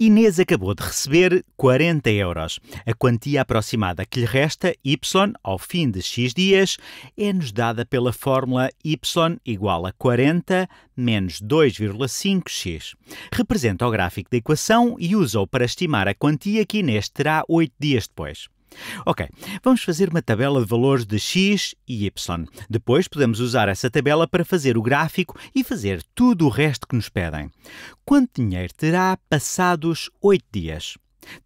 Inês acabou de receber 40 euros. A quantia aproximada que lhe resta, Y, ao fim de X dias, é-nos dada pela fórmula Y igual a 40 menos 2,5x. Representa o gráfico da equação e usa-o para estimar a quantia que Inês terá 8 dias depois. Ok, vamos fazer uma tabela de valores de x e y. Depois podemos usar essa tabela para fazer o gráfico e fazer tudo o resto que nos pedem. Quanto dinheiro terá passados 8 dias?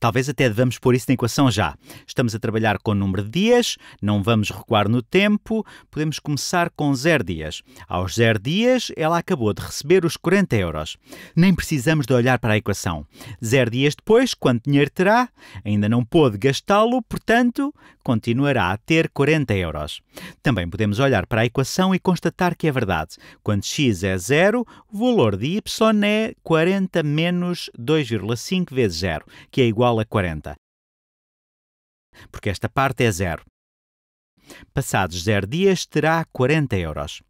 Talvez até devamos pôr isso na equação já. Estamos a trabalhar com o número de dias, não vamos recuar no tempo, podemos começar com zero dias. Aos zero dias, ela acabou de receber os 40 euros. Nem precisamos de olhar para a equação. Zero dias depois, quanto dinheiro terá? Ainda não pôde gastá-lo, portanto, continuará a ter 40 euros. Também podemos olhar para a equação e constatar que é verdade. Quando x é zero, o valor de y é 40 menos 2,5 vezes zero, que é igual a 40. Porque esta parte é zero. Passados zero dias, terá 40 euros.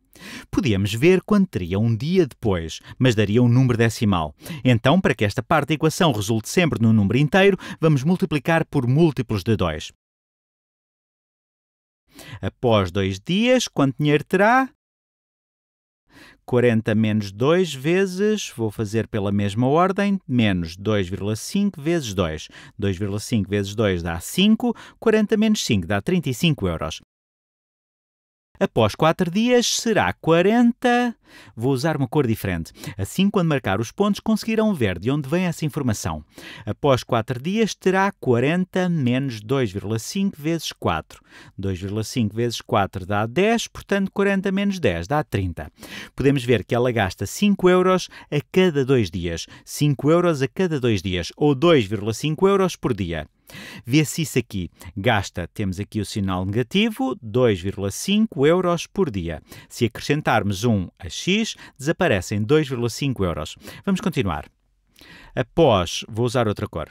Podíamos ver quanto teria um dia depois, mas daria um número decimal. Então, para que esta parte da equação resulte sempre num número inteiro, vamos multiplicar por múltiplos de 2. Após dois dias, quanto dinheiro terá? 40 menos 2 vezes, vou fazer pela mesma ordem, menos 2,5 vezes 2. 2,5 vezes 2 dá 5, 40 menos 5 dá 35 euros. Após 4 dias será 40. Vou usar uma cor diferente. Assim, quando marcar os pontos, conseguirão ver de onde vem essa informação. Após 4 dias terá 40 menos 2,5 vezes 4. 2,5 vezes 4 dá 10, portanto 40 menos 10 dá 30. Podemos ver que ela gasta 5 euros a cada 2 dias. 5 euros a cada 2 dias, ou 2,5 euros por dia. Vê-se isso aqui. Gasta, temos aqui o sinal negativo, 2,5 euros por dia. Se acrescentarmos 1 a x, desaparecem 2,5 euros. Vamos continuar. Após, vou usar outra cor.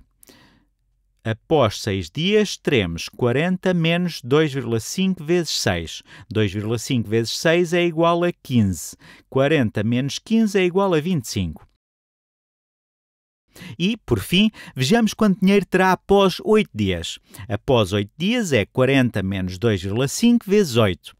Após 6 dias, teremos 40 menos 2,5 vezes 6. 2,5 vezes 6 é igual a 15. 40 menos 15 é igual a 25. E, por fim, vejamos quanto dinheiro terá após 8 dias. Após 8 dias é 40 menos 2,5 vezes 8.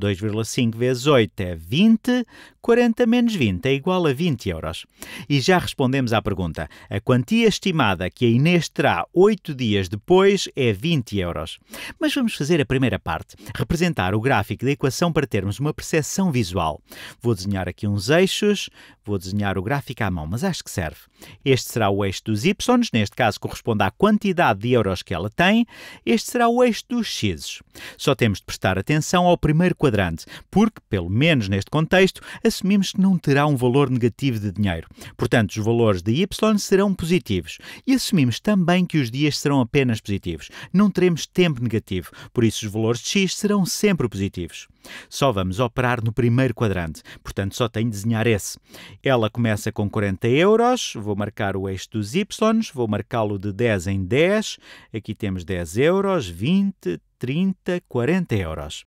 2,5 vezes 8 é 20, 40 menos 20 é igual a 20 euros. E já respondemos à pergunta. A quantia estimada que a Inês terá 8 dias depois é 20 euros. Mas vamos fazer a primeira parte, representar o gráfico da equação para termos uma percepção visual. Vou desenhar aqui uns eixos, vou desenhar o gráfico à mão, mas acho que serve. Este será o eixo dos y, neste caso corresponde à quantidade de euros que ela tem. Este será o eixo dos x. Só temos de prestar atenção ao primeiro quadrante, porque, pelo menos neste contexto, assumimos que não terá um valor negativo de dinheiro. Portanto, os valores de y serão positivos e assumimos também que os dias serão apenas positivos. Não teremos tempo negativo, por isso os valores de x serão sempre positivos. Só vamos operar no primeiro quadrante, portanto só tenho de desenhar esse. Ela começa com 40 euros, vou marcar o eixo dos y, vou marcá-lo de 10 em 10, aqui temos 10 euros, 20, 30, 40 euros.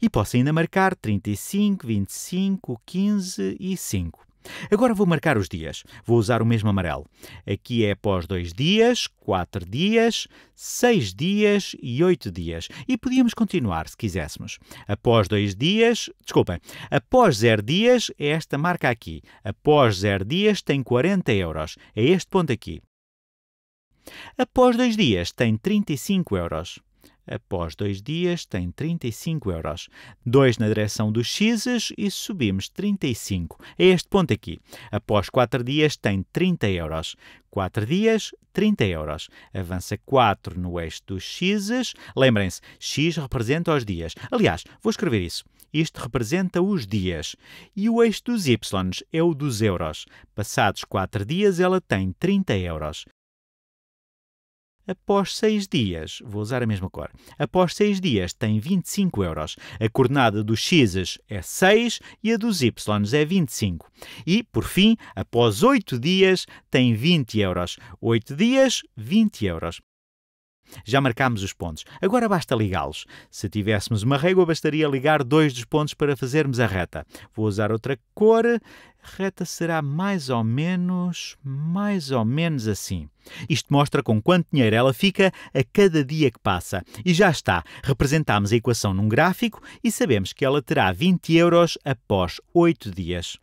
E posso ainda marcar 35, 25, 15 e 5. Agora vou marcar os dias. Vou usar o mesmo amarelo. Aqui é após dois dias, quatro dias, seis dias e oito dias. E podíamos continuar se quiséssemos. Após dois dias, desculpem, após zero dias é esta marca aqui. Após zero dias tem 40 euros. É este ponto aqui. Após dois dias tem 35 euros. Após dois dias, tem 35 euros. dois na direção dos x's e subimos 35. É este ponto aqui. Após quatro dias, tem 30 euros. quatro dias, 30 euros. Avança 4 no eixo dos x's Lembrem-se, X representa os dias. Aliás, vou escrever isso. Isto representa os dias. E o eixo dos y's é o dos euros. Passados 4 dias, ela tem 30 euros. Após seis dias, vou usar a mesma cor. Após seis dias tem 25 euros. A coordenada dos X é 6 e a dos Y é 25. E, por fim, após oito dias tem 20 euros. Oito dias, 20 euros. Já marcámos os pontos. Agora basta ligá-los. Se tivéssemos uma régua, bastaria ligar dois dos pontos para fazermos a reta. Vou usar outra cor. A reta será mais ou menos, mais ou menos assim. Isto mostra com quanto dinheiro ela fica a cada dia que passa. E já está. Representámos a equação num gráfico e sabemos que ela terá 20 euros após 8 dias.